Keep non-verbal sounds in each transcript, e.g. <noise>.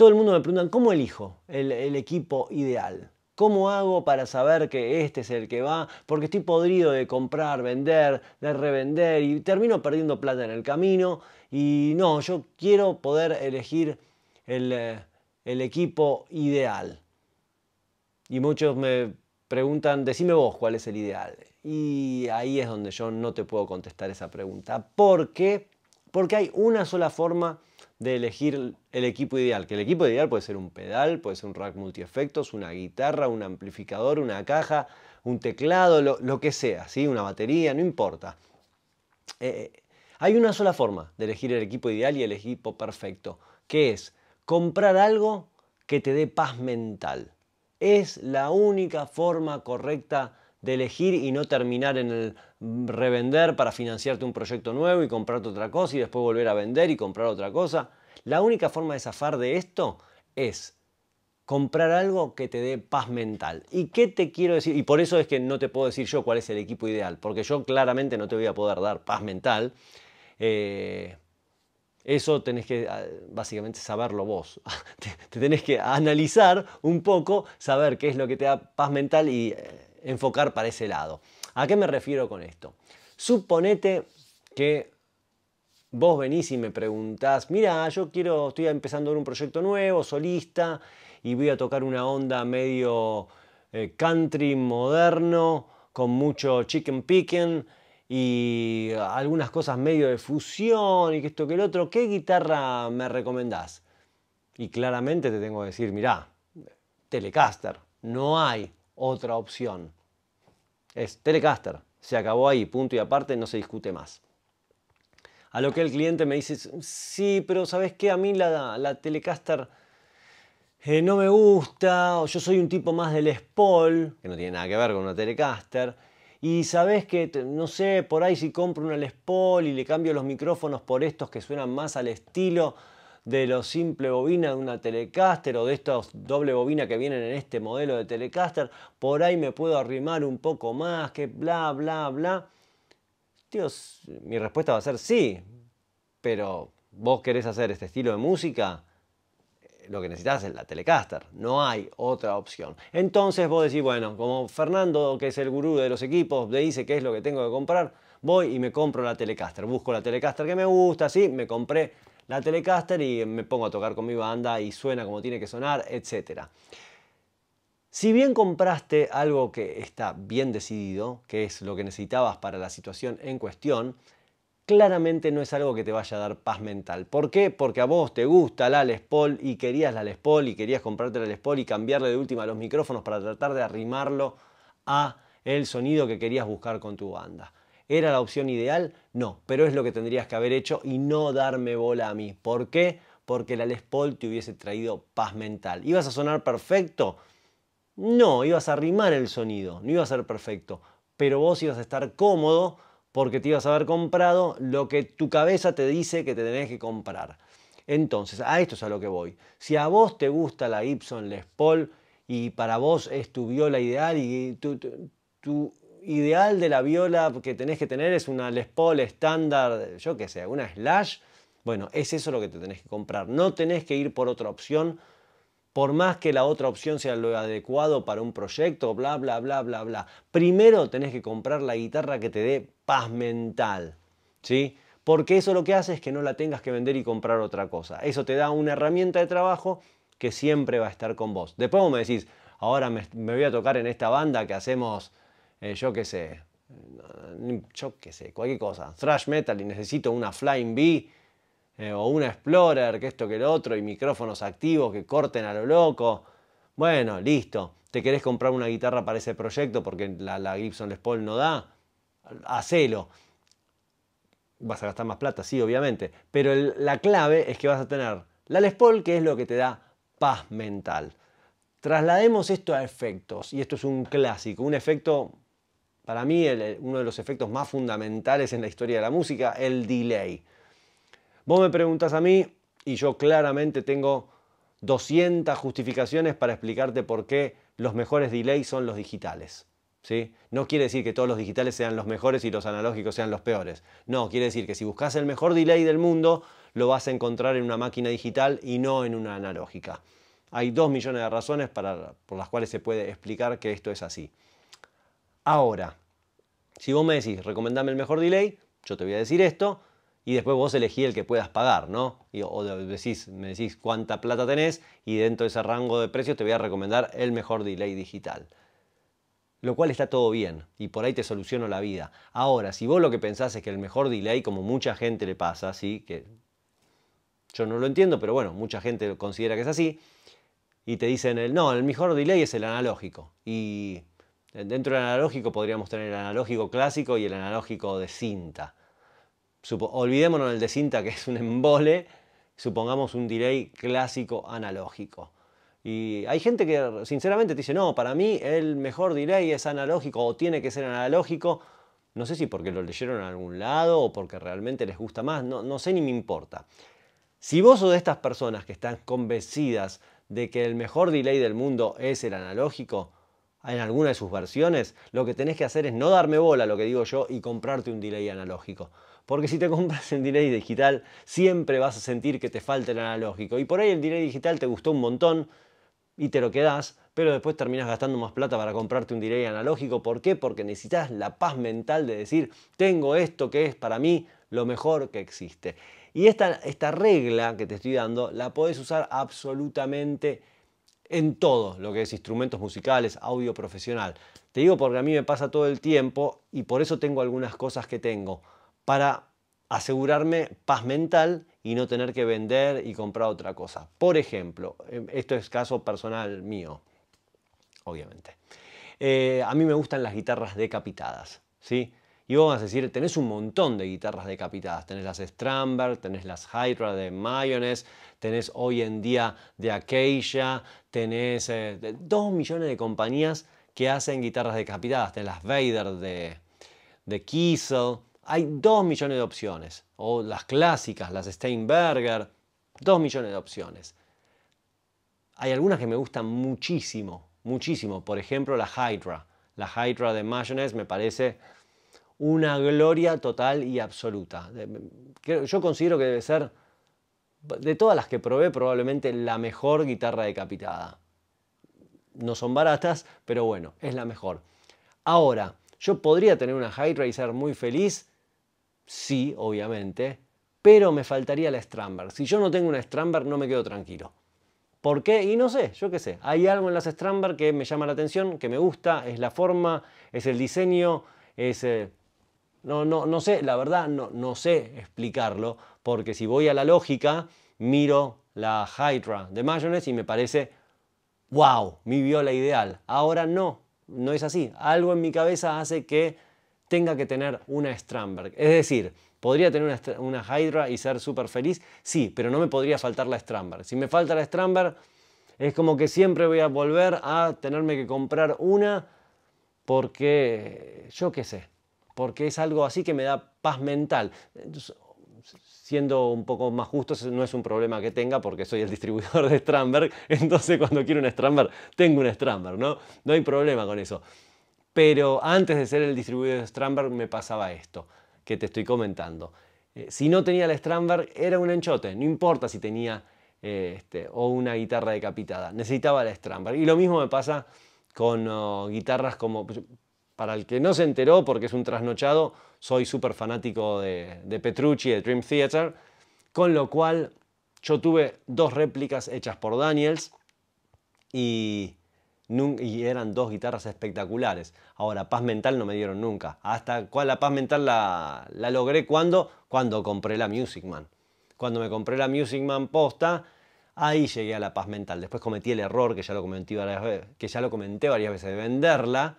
Todo el mundo me pregunta, ¿cómo elijo el, equipo ideal? ¿Cómo hago para saber que este es el que va? Porque estoy podrido de comprar, vender, de revender y termino perdiendo plata en el camino. Y no, yo quiero poder elegir el, eh, el equipo ideal. Y muchos me preguntan, decime vos cuál es el ideal. Y ahí es donde yo no te puedo contestar esa pregunta. ¿Por qué? Porque hay una sola forma de elegir el equipo ideal, que el equipo ideal puede ser un pedal, puede ser un rack multiefectos, una guitarra, un amplificador, una caja, un teclado, lo, que sea, una batería, no importa. Eh, eh, hay una sola forma de elegir el equipo ideal y el equipo perfecto, que es comprar algo que te dé paz mental. Es la única forma correcta de elegir y no terminar en el revender para financiarte un proyecto nuevo y comprarte otra cosa y después volver a vender y comprar otra cosa. La única forma de zafar de esto es comprar algo que te dé paz mental. ¿Y qué te quiero decir? Y por eso es que no te puedo decir yo cuál es el equipo ideal, porque yo claramente no te voy a poder dar paz mental. Eh, eso tenés que ah, básicamente saberlo vos. <laughs> te, tenés que analizar un poco, saber qué es lo que te da paz mental y... Eh, enfocar para ese lado. ¿A qué me refiero con esto? Suponete que vos venís y me preguntás, mira, yo quiero, estoy empezando un proyecto nuevo, solista, y voy a tocar una onda medio eh, country moderno, con mucho chicken picking y algunas cosas medio de fusión y que esto que el otro, ¿qué guitarra me recomendás? Y claramente te tengo que decir, mira Telecaster, no hay, otra opción. Es Telecaster. Se acabó ahí, punto y aparte, no se discute más. A lo que el cliente me dice, sí, pero ¿sabes qué? A mí la, Telecaster eh, no me gusta, o yo soy un tipo más del Paul que no tiene nada que ver con una Telecaster. Y sabes que, no sé, por ahí si compro una Les Paul y le cambio los micrófonos por estos que suenan más al estilo, de los simple bobina de una Telecaster o de estas doble bobina que vienen en este modelo de Telecaster, por ahí me puedo arrimar un poco más, que bla, bla, bla. Dios, mi respuesta va a ser sí, pero vos querés hacer este estilo de música, lo que necesitas es la Telecaster, no hay otra opción. Entonces vos decís, bueno, como Fernando, que es el gurú de los equipos, le dice qué es lo que tengo que comprar, voy y me compro la Telecaster, busco la Telecaster que me gusta, sí, me compré la Telecaster y me pongo a tocar con mi banda y suena como tiene que sonar, etc. Si bien compraste algo que está bien decidido, que es lo que necesitabas para la situación en cuestión, claramente no es algo que te vaya a dar paz mental. ¿Por qué? Porque a vos te gusta la Les Paul y querías la Les Paul y querías comprarte la Les Paul y cambiarle de última los micrófonos para tratar de arrimarlo a el sonido que querías buscar con tu banda. ¿Era la opción ideal? No, pero es lo que tendrías que haber hecho y no darme bola a mí. ¿Por qué? Porque la Les Paul te hubiese traído paz mental. ¿Ibas a sonar perfecto? No, ibas a rimar el sonido, no iba a ser perfecto, pero vos ibas a estar cómodo porque te ibas a haber comprado lo que tu cabeza te dice que te tenés que comprar. Entonces, a esto es a lo que voy. Si a vos te gusta la Gibson Les Paul y para vos es tu viola ideal y tú tu ideal de la viola que tenés que tener es una Les Paul estándar, yo qué sé, una Slash. Bueno, es eso lo que te tenés que comprar. No tenés que ir por otra opción, por más que la otra opción sea lo adecuado para un proyecto, bla, bla, bla, bla, bla. Primero tenés que comprar la guitarra que te dé paz mental, ¿sí? Porque eso lo que hace es que no la tengas que vender y comprar otra cosa. Eso te da una herramienta de trabajo que siempre va a estar con vos. Después vos me decís, ahora me voy a tocar en esta banda que hacemos eh, yo qué sé, eh, yo qué sé, cualquier cosa, thrash metal y necesito una Flying Bee eh, o una Explorer, que esto que lo otro, y micrófonos activos que corten a lo loco. Bueno, listo. ¿Te querés comprar una guitarra para ese proyecto porque la, Gibson Les Paul no da? Hacelo. Vas a gastar más plata, sí, obviamente. Pero la clave es que vas a tener la Les Paul, que es lo que te da paz mental. Traslademos esto a efectos, y esto es un clásico, un efecto para mí uno de los efectos más fundamentales en la historia de la música, el delay. Vos me preguntas a mí y yo claramente tengo 200 justificaciones para explicarte por qué los mejores delays son los digitales. ¿Sí? No quiere decir que todos los digitales sean los mejores y los analógicos sean los peores. No, quiere decir que si buscas el mejor delay del mundo, lo vas a encontrar en una máquina digital y no en una analógica. Hay dos millones de razones por las cuales se puede explicar que esto es así. Ahora, si vos me decís, recomendame el mejor delay, yo te voy a decir esto, y después vos elegís el que puedas pagar, ¿no? o me decís cuánta plata tenés y dentro de ese rango de precios te voy a recomendar el mejor delay digital. Lo cual está todo bien y por ahí te soluciono la vida. Ahora, si vos lo que pensás es que el mejor delay, como mucha gente le pasa, ¿sí? Que yo no lo entiendo, pero bueno, mucha gente considera que es así. Y te dicen, el, no, el mejor delay es el analógico. Y Dentro del analógico podríamos tener el analógico clásico y el analógico de cinta. Olvidémonos del de cinta que es un embole, supongamos un delay clásico analógico. Y hay gente que sinceramente te dice, no, para mí el mejor delay es analógico o tiene que ser analógico. No sé si porque lo leyeron en algún lado o porque realmente les gusta más, no, no sé ni me importa. Si vos sos de estas personas que están convencidas de que el mejor delay del mundo es el analógico, en alguna de sus versiones, lo que tenés que hacer es no darme bola, lo que digo yo, y comprarte un delay analógico. Porque si te compras el delay digital, siempre vas a sentir que te falta el analógico. Y por ahí el delay digital te gustó un montón y te lo quedás, pero después terminas gastando más plata para comprarte un delay analógico. ¿Por qué? Porque necesitas la paz mental de decir, tengo esto que es para mí lo mejor que existe. Y esta, esta regla que te estoy dando la podés usar absolutamente en todo lo que es instrumentos musicales, audio profesional. Te digo porque a mí me pasa todo el tiempo y por eso tengo algunas cosas que tengo para asegurarme paz mental y no tener que vender y comprar otra cosa. Por ejemplo, em, esto es caso personal mío, obviamente. Eh, a mí me gustan las guitarras decapitadas, ¿sí? Y vos vas a decir, tenés un montón de guitarras decapitadas. Tenés las Stramberg, tenés las Hydra de Mayones, tenés hoy en día de Acacia, tenés eh, dos millones de compañías que hacen guitarras decapitadas. Tenés las Vader de, de Kiesel. Hay dos millones de opciones. O las clásicas, las Steinberger. Dos millones de opciones. Hay algunas que me gustan muchísimo, muchísimo. Por ejemplo, la Hydra. La Hydra de Mayones me parece una gloria total y absoluta. Yo considero que debe ser, de todas las que probé, probablemente la mejor guitarra decapitada. No son baratas, pero bueno, es la mejor. Ahora, yo podría tener una high ser muy feliz, sí, obviamente, pero me faltaría la Stramberg. Si yo no tengo una Stramberg, no me quedo tranquilo. ¿Por qué? Y no sé, yo qué sé. Hay algo en las Stramberg que me llama la atención, que me gusta, es la forma, es el diseño, es eh, no, no, no sé, la verdad no, sé explicarlo, porque si voy a la lógica, miro la Hydra de Mayones y me parece, wow, mi viola ideal. Ahora no, no es así. Algo en mi cabeza hace que tenga que tener una Stramberg. Es decir, ¿podría tener una, Hydra y ser súper feliz? Sí, pero no me podría faltar la Stramberg. Si me falta la Stramberg, es como que siempre voy a volver a tenerme que comprar una porque yo qué sé porque es algo así que me da paz mental. siendo un poco más justo, no es un problema que tenga porque soy el distribuidor de Stramberg, <laughs> entonces cuando quiero un Stramberg, tengo un Stramberg, ¿no? No hay problema con eso. Pero antes de ser el distribuidor de Stramberg me pasaba esto que te estoy comentando. Eh, si no tenía el Stramberg, era un enchote, no importa si tenía eh, este, o una guitarra decapitada, necesitaba el Stramberg. Y lo mismo me pasa con oh, guitarras como para el que no se enteró, porque es un trasnochado, soy súper fanático de, Petrucci, de Dream Theater, con lo cual yo tuve dos réplicas hechas por Daniels y, eran dos guitarras espectaculares. Ahora, paz mental no me dieron nunca. Hasta cuál la paz mental la, logré cuando, cuando compré la Music Man. Cuando me compré la Music Man posta, ahí llegué a la paz mental. Después cometí el error que ya lo que ya lo comenté varias veces de venderla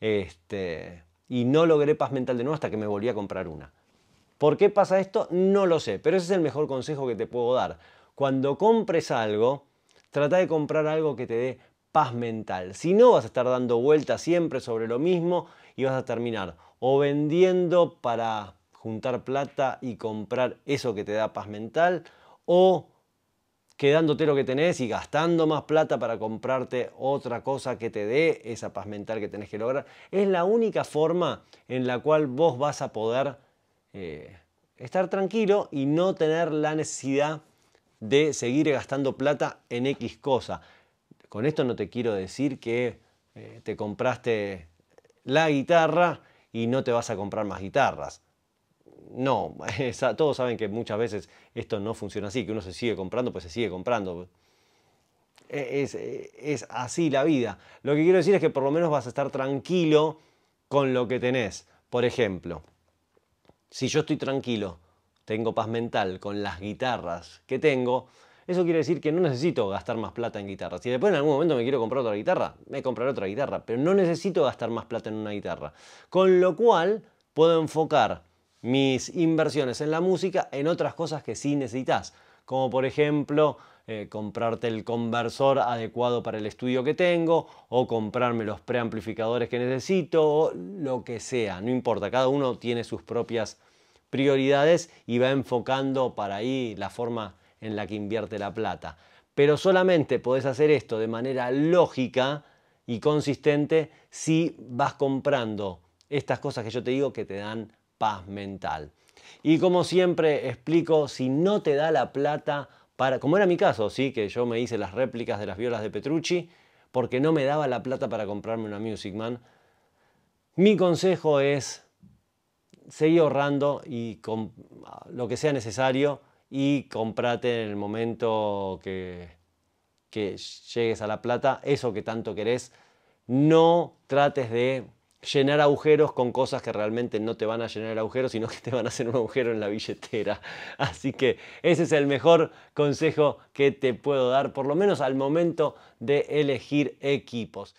este, y no logré paz mental de nuevo hasta que me volví a comprar una. ¿Por qué pasa esto? No lo sé, pero ese es el mejor consejo que te puedo dar. Cuando compres algo, trata de comprar algo que te dé paz mental. Si no, vas a estar dando vueltas siempre sobre lo mismo y vas a terminar o vendiendo para juntar plata y comprar eso que te da paz mental o quedándote lo que tenés y gastando más plata para comprarte otra cosa que te dé esa paz mental que tenés que lograr. Es la única forma en la cual vos vas a poder eh, estar tranquilo y no tener la necesidad de seguir gastando plata en X cosa. Con esto no te quiero decir que eh, te compraste la guitarra y no te vas a comprar más guitarras no, <laughs> todos saben que muchas veces esto no funciona así, que uno se sigue comprando, pues se sigue comprando. E, e, es, así la vida. Lo que quiero decir es que por lo menos vas a estar tranquilo con lo que tenés. Por ejemplo, si yo estoy tranquilo, tengo paz mental con las guitarras que tengo, eso quiere decir que no necesito gastar más plata en guitarras. Si después en algún momento me quiero comprar otra guitarra, me compraré otra guitarra, pero no necesito gastar más plata en una guitarra. Con lo cual puedo enfocar mis inversiones en la música en otras cosas que sí necesitas, como por ejemplo eh, comprarte el conversor adecuado para el estudio que tengo o comprarme los preamplificadores que necesito o lo que sea, no importa, cada uno tiene sus propias prioridades y va enfocando para ahí la forma en la que invierte la plata. Pero solamente podés hacer esto de manera lógica y consistente si vas comprando estas cosas que yo te digo que te dan paz mental. Y como siempre explico, si no te da la plata para, como era mi caso, sí, que yo me hice las réplicas de las violas de Petrucci, porque no me daba la plata para comprarme una Music Man, mi consejo es seguir ahorrando y lo que sea necesario y comprate en el momento que, que llegues a la plata eso que tanto querés. No trates de llenar agujeros con cosas que realmente no te van a llenar agujeros, sino que te van a hacer un agujero en la billetera. <laughs> Así que ese es el mejor consejo que te puedo dar, por lo menos al momento de elegir equipos.